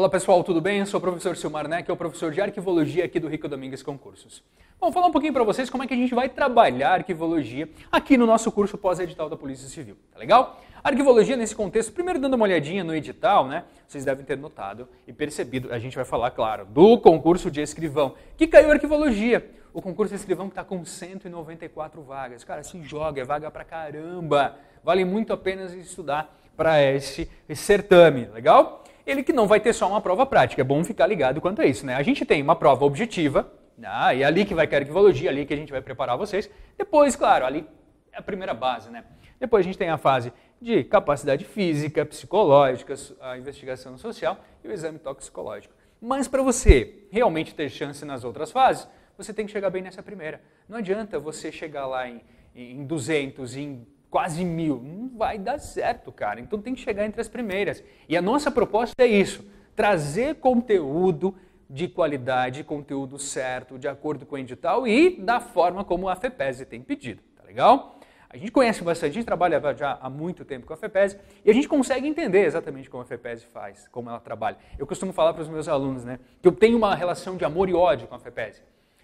Olá pessoal, tudo bem? Eu sou o professor Silmar Neck, é o professor de arquivologia aqui do Rico Domingues Concursos. Bom, falar um pouquinho para vocês como é que a gente vai trabalhar arquivologia aqui no nosso curso pós-edital da Polícia Civil, tá legal? arquivologia nesse contexto, primeiro dando uma olhadinha no edital, né? Vocês devem ter notado e percebido, a gente vai falar, claro, do concurso de escrivão, que caiu arquivologia. O concurso de escrivão que está com 194 vagas. Cara, se joga, é vaga pra caramba. Vale muito a pena estudar para esse certame, legal? ele que não vai ter só uma prova prática. É bom ficar ligado quanto a isso, né? A gente tem uma prova objetiva, né? e é ali que vai cair arquivologia, é ali que a gente vai preparar vocês. Depois, claro, ali é a primeira base, né? Depois a gente tem a fase de capacidade física, psicológica, a investigação social e o exame toxicológico. Mas para você realmente ter chance nas outras fases, você tem que chegar bem nessa primeira. Não adianta você chegar lá em, em 200, em quase mil. Não vai dar certo, cara. Então tem que chegar entre as primeiras. E a nossa proposta é isso: trazer conteúdo de qualidade, conteúdo certo, de acordo com o edital e da forma como a FEPES tem pedido, tá legal? A gente conhece bastante, a gente trabalha já há muito tempo com a FEPES e a gente consegue entender exatamente como a FEPES faz, como ela trabalha. Eu costumo falar para os meus alunos, né, que eu tenho uma relação de amor e ódio com a FEPES.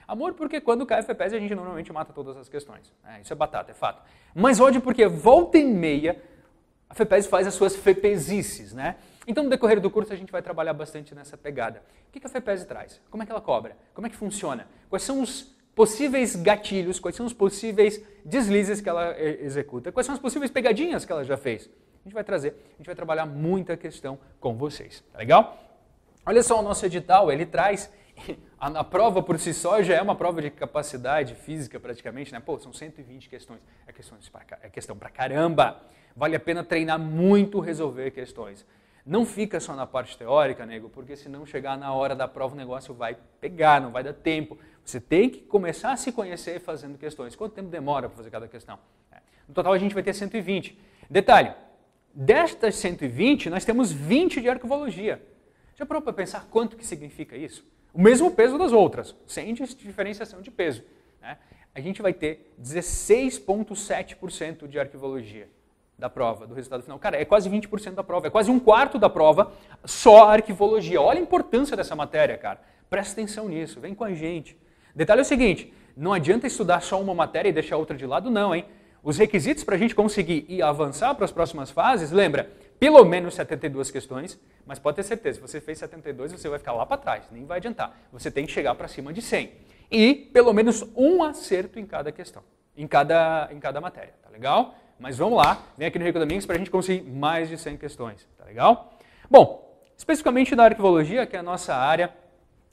Amor porque quando cai FPS a gente normalmente mata todas as questões. É, isso é batata, é fato. Mas ódio porque volta e meia a FEPES faz as suas FEPESices, né? Então, no decorrer do curso, a gente vai trabalhar bastante nessa pegada. O que a FEPES traz? Como é que ela cobra? Como é que funciona? Quais são os possíveis gatilhos? Quais são os possíveis deslizes que ela eh, executa? Quais são as possíveis pegadinhas que ela já fez? A gente vai trazer, a gente vai trabalhar muita questão com vocês, tá legal? Olha só, o nosso edital, ele traz a, a, prova por si só já é uma prova de capacidade física praticamente, né? Pô, são 120 questões. É, é questão pra caramba. Vale a pena treinar muito resolver questões. Não fica só na parte teórica, nego, porque se não chegar na hora da prova o negócio vai pegar, não vai dar tempo. Você tem que começar a se conhecer fazendo questões. Quanto tempo demora para fazer cada questão? É. No total a gente vai ter 120. Detalhe, destas 120 nós temos 20 de arqueologia. Já parou para pensar quanto que significa isso? o mesmo peso das outras, sem diferenciação de peso, né? a gente vai ter 16,7% de arquivologia da prova, do resultado final. Cara, é quase 20% da prova, é quase um quarto da prova só a arquivologia. Olha a importância dessa matéria, cara. Presta atenção nisso, vem com a gente. Detalhe é o seguinte, não adianta estudar só uma matéria e deixar outra de lado, não, hein? Os requisitos para a gente conseguir ir avançar para as próximas fases, lembra, pelo menos 72 questões, mas pode ter certeza, se você fez 72, você vai ficar lá para trás, nem vai adiantar. Você tem que chegar para cima de 100. E pelo menos um acerto em cada questão, em cada, em cada matéria, tá legal? Mas vamos lá, vem aqui no Rico Domingos para a gente conseguir mais de 100 questões, tá legal? Bom, especificamente na arquivologia, que é a nossa área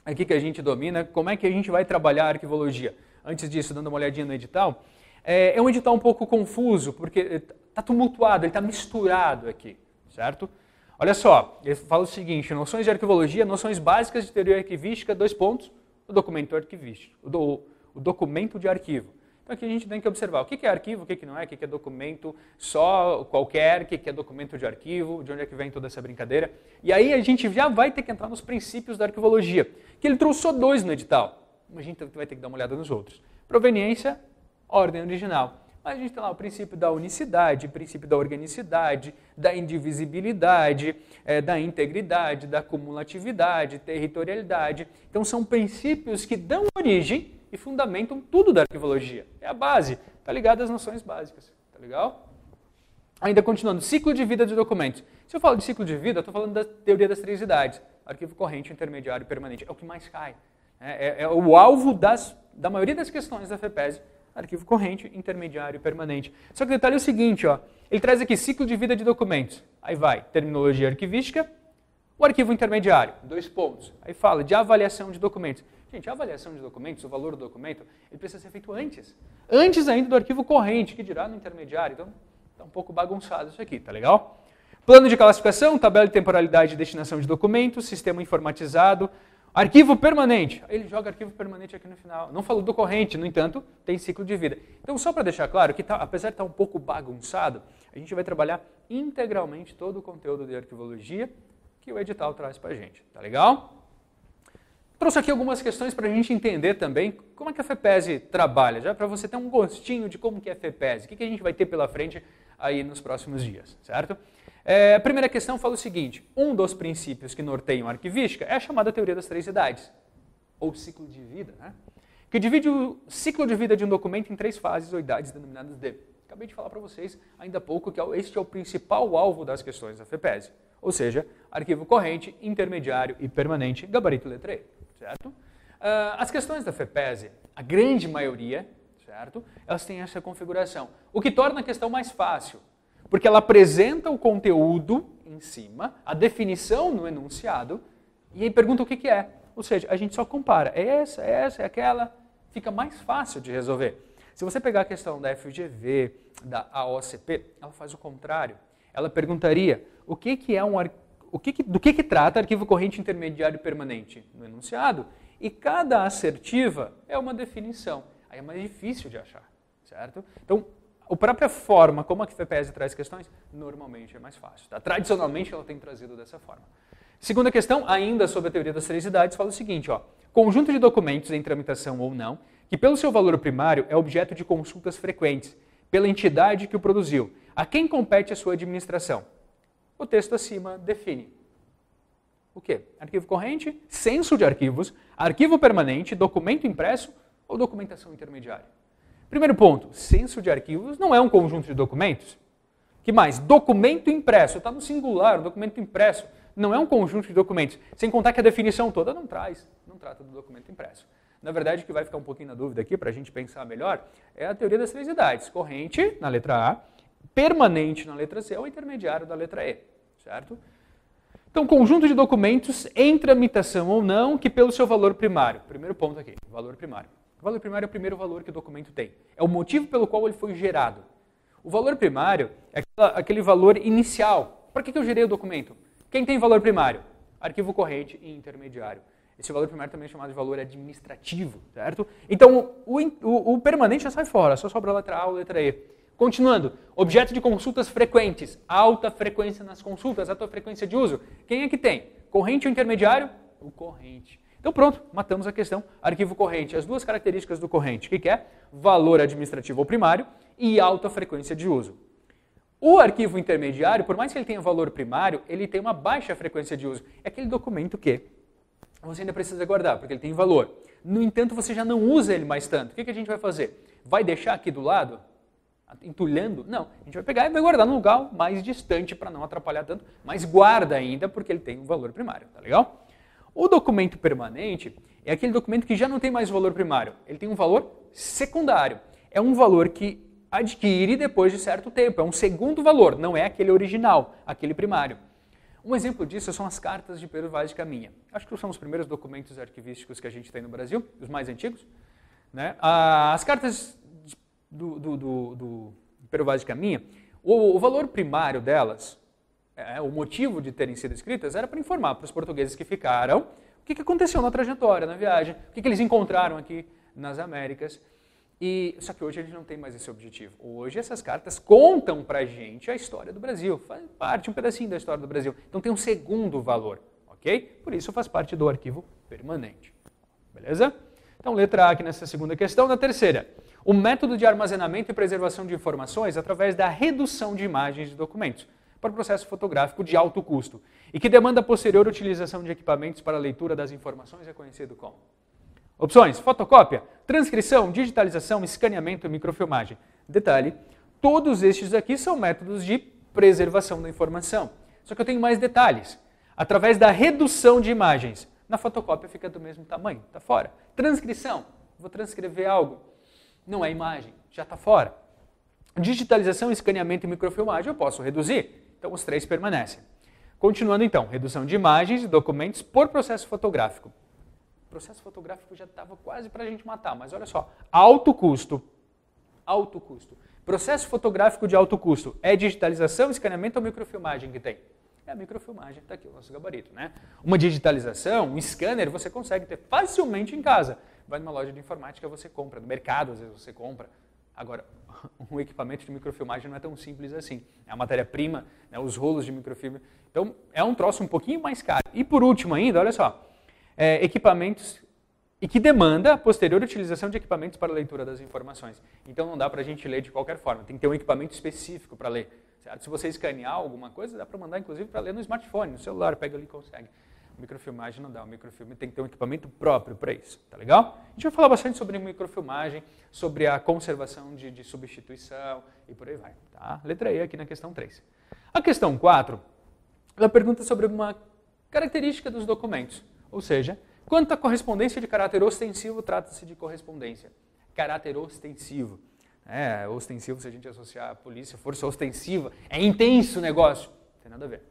aqui que a gente domina, como é que a gente vai trabalhar a arquivologia? Antes disso, dando uma olhadinha no edital, é, é um edital um pouco confuso, porque está tumultuado, ele está misturado aqui certo? Olha só, ele fala o seguinte, noções de arquivologia, noções básicas de teoria arquivística, dois pontos, o documento arquivístico, o, do, o documento de arquivo. Então aqui a gente tem que observar o que é arquivo, o que não é, o que é documento só, qualquer, o que é documento de arquivo, de onde é que vem toda essa brincadeira. E aí a gente já vai ter que entrar nos princípios da arquivologia, que ele trouxe só dois no edital, mas a gente vai ter que dar uma olhada nos outros. Proveniência, ordem original. Mas a gente tem lá o princípio da unicidade, o princípio da organicidade, da indivisibilidade, é, da integridade, da cumulatividade, territorialidade. Então são princípios que dão origem e fundamentam tudo da arquivologia. É a base, está ligado às noções básicas, tá legal? Ainda continuando, ciclo de vida de documentos. Se eu falo de ciclo de vida, estou falando da teoria das três idades. Arquivo corrente, intermediário e permanente. É o que mais cai. É, é, é o alvo das, da maioria das questões da FEPES arquivo corrente, intermediário e permanente. Só que o detalhe é o seguinte, ó, ele traz aqui ciclo de vida de documentos. Aí vai terminologia arquivística, o arquivo intermediário, dois pontos. Aí fala de avaliação de documentos. Gente, a avaliação de documentos, o valor do documento, ele precisa ser feito antes. Antes ainda do arquivo corrente, que dirá no intermediário. Então, está um pouco bagunçado isso aqui, tá legal? Plano de classificação, tabela de temporalidade e destinação de documentos, sistema informatizado, Arquivo permanente. Ele joga arquivo permanente aqui no final. Não falou do corrente, no entanto, tem ciclo de vida. Então, só para deixar claro que, tá, apesar de estar tá um pouco bagunçado, a gente vai trabalhar integralmente todo o conteúdo de arquivologia que o edital traz para a gente. Tá legal? Trouxe aqui algumas questões para a gente entender também como é que a FEPES trabalha, já para você ter um gostinho de como que é a FEPES, o que, que a gente vai ter pela frente aí nos próximos dias, certo? É, a primeira questão fala o seguinte: um dos princípios que norteiam a arquivística é a chamada teoria das três idades, ou ciclo de vida, né? que divide o ciclo de vida de um documento em três fases ou idades denominadas de. Acabei de falar para vocês ainda há pouco que é este é o principal alvo das questões da FEPES, ou seja, arquivo corrente, intermediário e permanente, gabarito letreiro, certo? Uh, as questões da FEPES, a grande maioria, certo? Elas têm essa configuração, o que torna a questão mais fácil, porque ela apresenta o conteúdo em cima, a definição no enunciado, e aí pergunta o que, que é. Ou seja, a gente só compara. É essa, é essa, é aquela. Fica mais fácil de resolver. Se você pegar a questão da FGV, da AOCP, ela faz o contrário. Ela perguntaria o que, que é um ar... o que que... do que, que trata arquivo corrente intermediário permanente no enunciado, e cada assertiva é uma definição. Aí é mais difícil de achar, certo? Então, a própria forma como a tese traz questões, normalmente é mais fácil. Tá? Tradicionalmente ela tem trazido dessa forma. Segunda questão, ainda sobre a teoria das três idades, fala o seguinte, ó, conjunto de documentos em tramitação ou não, que pelo seu valor primário é objeto de consultas frequentes, pela entidade que o produziu, a quem compete a sua administração. O texto acima define. O que? Arquivo corrente, censo de arquivos, arquivo permanente, documento impresso ou documentação intermediária. Primeiro ponto, censo de arquivos não é um conjunto de documentos. Que mais? Documento impresso, está no singular, documento impresso não é um conjunto de documentos. Sem contar que a definição toda não traz, não trata do documento impresso. Na verdade, o que vai ficar um pouquinho na dúvida aqui, para a gente pensar melhor, é a teoria das três idades. Corrente, na letra A, permanente, na letra C, ou intermediário da letra E. Certo? Então, conjunto de documentos em tramitação ou não, que pelo seu valor primário. Primeiro ponto aqui, valor primário. O valor primário é o primeiro valor que o documento tem. É o motivo pelo qual ele foi gerado. O valor primário é aquele valor inicial. Para que eu gerei o documento? Quem tem valor primário? Arquivo corrente e intermediário. Esse valor primário também é chamado de valor administrativo, certo? Então, o, o, o permanente já sai fora, só sobra a letra A ou a letra E. Continuando, objeto de consultas frequentes, alta frequência nas consultas, alta frequência de uso. Quem é que tem? Corrente ou intermediário? O corrente. Então pronto, matamos a questão. Arquivo corrente, as duas características do corrente, o que, que é? Valor administrativo ou primário e alta frequência de uso. O arquivo intermediário, por mais que ele tenha valor primário, ele tem uma baixa frequência de uso. É aquele documento que você ainda precisa guardar, porque ele tem valor. No entanto, você já não usa ele mais tanto. O que, que a gente vai fazer? Vai deixar aqui do lado? entulhando? Não. A gente vai pegar e vai guardar num lugar mais distante para não atrapalhar tanto, mas guarda ainda porque ele tem um valor primário, tá legal? O documento permanente é aquele documento que já não tem mais valor primário, ele tem um valor secundário. É um valor que adquire depois de certo tempo, é um segundo valor, não é aquele original, aquele primário. Um exemplo disso são as cartas de Pedro Vaz de Caminha. Acho que são os primeiros documentos arquivísticos que a gente tem no Brasil, os mais antigos. Né? Ah, as cartas do, do, do, do Pedro Vaz de Caminha, o, o valor primário delas é, o motivo de terem sido escritas era para informar para os portugueses que ficaram o que, que aconteceu na trajetória, na viagem, o que, que eles encontraram aqui nas Américas. E, só que hoje a gente não tem mais esse objetivo. Hoje essas cartas contam para a gente a história do Brasil, fazem parte um pedacinho da história do Brasil. Então tem um segundo valor, ok? Por isso faz parte do arquivo permanente. Beleza? Então, letra A aqui nessa segunda questão. Na terceira, o método de armazenamento e preservação de informações através da redução de imagens de documentos para o processo fotográfico de alto custo e que demanda posterior utilização de equipamentos para a leitura das informações, é conhecido como. Opções: fotocópia, transcrição, digitalização, escaneamento e microfilmagem. Detalhe: todos estes aqui são métodos de preservação da informação. Só que eu tenho mais detalhes. Através da redução de imagens, na fotocópia fica do mesmo tamanho, está fora. Transcrição: vou transcrever algo, não é imagem, já está fora. Digitalização, escaneamento e microfilmagem eu posso reduzir. Então, os três permanecem. Continuando então, redução de imagens e documentos por processo fotográfico. O processo fotográfico já estava quase para a gente matar, mas olha só, alto custo. Alto custo. Processo fotográfico de alto custo é digitalização, escaneamento ou microfilmagem que tem? É a microfilmagem, está aqui o nosso gabarito, né? Uma digitalização, um scanner, você consegue ter facilmente em casa. Vai numa loja de informática, você compra, no mercado às vezes você compra. Agora, um equipamento de microfilmagem não é tão simples assim. É a matéria-prima, né, os rolos de microfilme. Então, é um troço um pouquinho mais caro. E por último ainda, olha só, é, equipamentos e que demanda a posterior utilização de equipamentos para leitura das informações. Então, não dá para a gente ler de qualquer forma. Tem que ter um equipamento específico para ler. Certo? Se você escanear alguma coisa, dá para mandar, inclusive, para ler no smartphone, no celular, pega ali e consegue. Microfilmagem não dá, o microfilme tem que ter um equipamento próprio para isso, tá legal? A gente vai falar bastante sobre microfilmagem, sobre a conservação de, de substituição e por aí vai, tá? Letra E aqui na questão 3. A questão 4, ela pergunta sobre uma característica dos documentos, ou seja, quanto à correspondência de caráter ostensivo trata-se de correspondência. Caráter ostensivo. É, ostensivo, se a gente associar a polícia, força ostensiva, é intenso o negócio. Não tem nada a ver.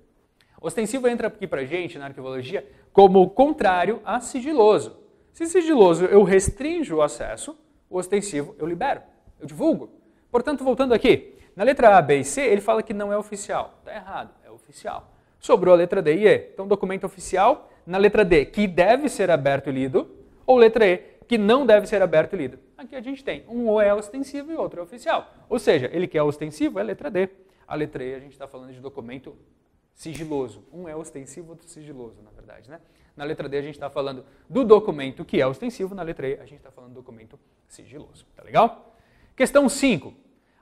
Ostensivo entra aqui para gente na arquivologia como o contrário a sigiloso. Se sigiloso eu restringo o acesso, o ostensivo eu libero, eu divulgo. Portanto, voltando aqui, na letra A, B e C, ele fala que não é oficial. Está errado, é oficial. Sobrou a letra D e E. Então, documento oficial, na letra D, que deve ser aberto e lido, ou letra E, que não deve ser aberto e lido. Aqui a gente tem um ou é ostensivo e outro é oficial. Ou seja, ele quer é ostensivo é letra D. A letra E a gente está falando de documento sigiloso. Um é ostensivo, outro sigiloso, na verdade. Né? Na letra D a gente está falando do documento que é ostensivo, na letra E a gente está falando do documento sigiloso. Tá legal? Questão 5.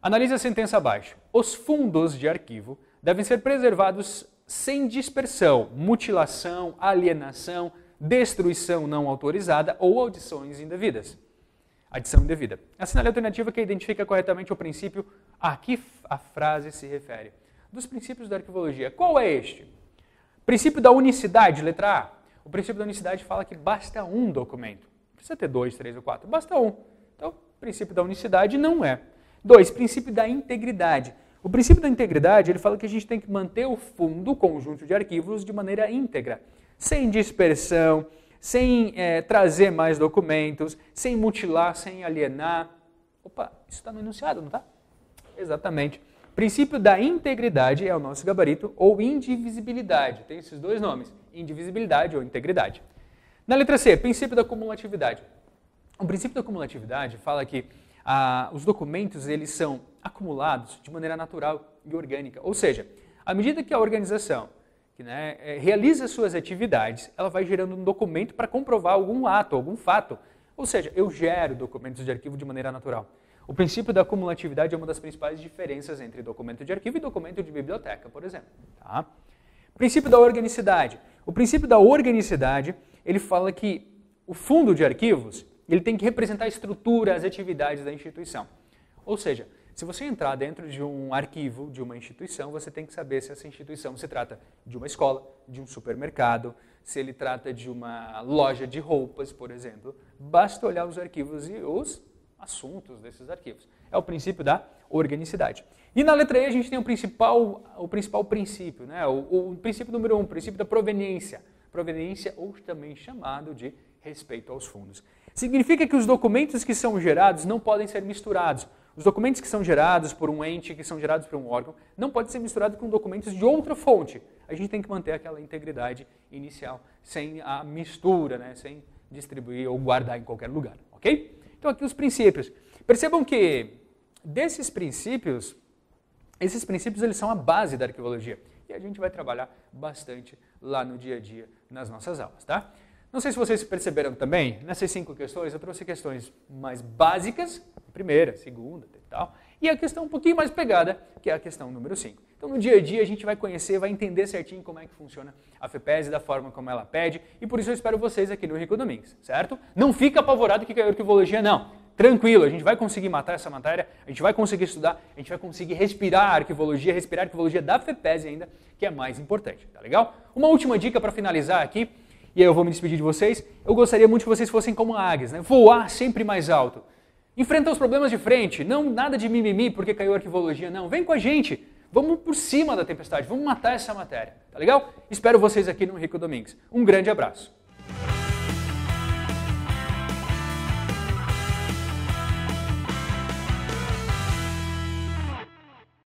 Analise a sentença abaixo. Os fundos de arquivo devem ser preservados sem dispersão, mutilação, alienação, destruição não autorizada ou audições indevidas. Adição indevida. Assinale a alternativa que identifica corretamente o princípio a que a frase se refere dos princípios da arquivologia. Qual é este? Princípio da unicidade, letra A. O princípio da unicidade fala que basta um documento. Não precisa ter dois, três ou quatro, basta um. Então, princípio da unicidade não é. Dois, princípio da integridade. O princípio da integridade, ele fala que a gente tem que manter o fundo, o conjunto de arquivos, de maneira íntegra, sem dispersão, sem é, trazer mais documentos, sem mutilar, sem alienar. Opa, isso está no enunciado, não está? Exatamente. Princípio da integridade é o nosso gabarito, ou indivisibilidade. Tem esses dois nomes, indivisibilidade ou integridade. Na letra C, princípio da cumulatividade. O princípio da cumulatividade fala que ah, os documentos eles são acumulados de maneira natural e orgânica. Ou seja, à medida que a organização que, né, eh, realiza suas atividades, ela vai gerando um documento para comprovar algum ato, algum fato. Ou seja, eu gero documentos de arquivo de maneira natural. O princípio da cumulatividade é uma das principais diferenças entre documento de arquivo e documento de biblioteca, por exemplo. Tá? Princípio da organicidade. O princípio da organicidade, ele fala que o fundo de arquivos, ele tem que representar a estrutura, as atividades da instituição. Ou seja, se você entrar dentro de um arquivo de uma instituição, você tem que saber se essa instituição se trata de uma escola, de um supermercado, se ele trata de uma loja de roupas, por exemplo. Basta olhar os arquivos e os assuntos desses arquivos. É o princípio da organicidade. E na letra E a gente tem o principal, o principal princípio, né? o, o princípio número um, o princípio da proveniência. Proveniência, ou também chamado de respeito aos fundos. Significa que os documentos que são gerados não podem ser misturados. Os documentos que são gerados por um ente, que são gerados por um órgão, não podem ser misturados com documentos de outra fonte. A gente tem que manter aquela integridade inicial, sem a mistura, né? sem distribuir ou guardar em qualquer lugar, ok? Então, aqui os princípios. Percebam que desses princípios, esses princípios eles são a base da arqueologia E a gente vai trabalhar bastante lá no dia a dia, nas nossas aulas, tá? Não sei se vocês perceberam também, nessas cinco questões, eu trouxe questões mais básicas, primeira, segunda e tal, e a questão é um pouquinho mais pegada, que é a questão número 5. Então, no dia a dia, a gente vai conhecer, vai entender certinho como é que funciona a FEPES da forma como ela pede, e por isso eu espero vocês aqui no Rico Domingues, certo? Não fica apavorado que caiu arquivologia, não. Tranquilo, a gente vai conseguir matar essa matéria, a gente vai conseguir estudar, a gente vai conseguir respirar a arquivologia, respirar a arquivologia da FEPES ainda, que é mais importante, tá legal? Uma última dica para finalizar aqui, e aí eu vou me despedir de vocês. Eu gostaria muito que vocês fossem como águias, né? Voar sempre mais alto. Enfrentar os problemas de frente, não nada de mimimi porque caiu arquivologia, não. Vem com a gente, vamos por cima da tempestade, vamos matar essa matéria, tá legal? Espero vocês aqui no Rico Domingues. Um grande abraço.